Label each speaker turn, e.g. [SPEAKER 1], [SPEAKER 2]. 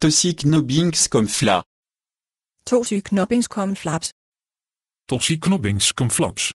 [SPEAKER 1] Toxic see knobbings come flap. To see flaps. Toxic see knobbings flaps.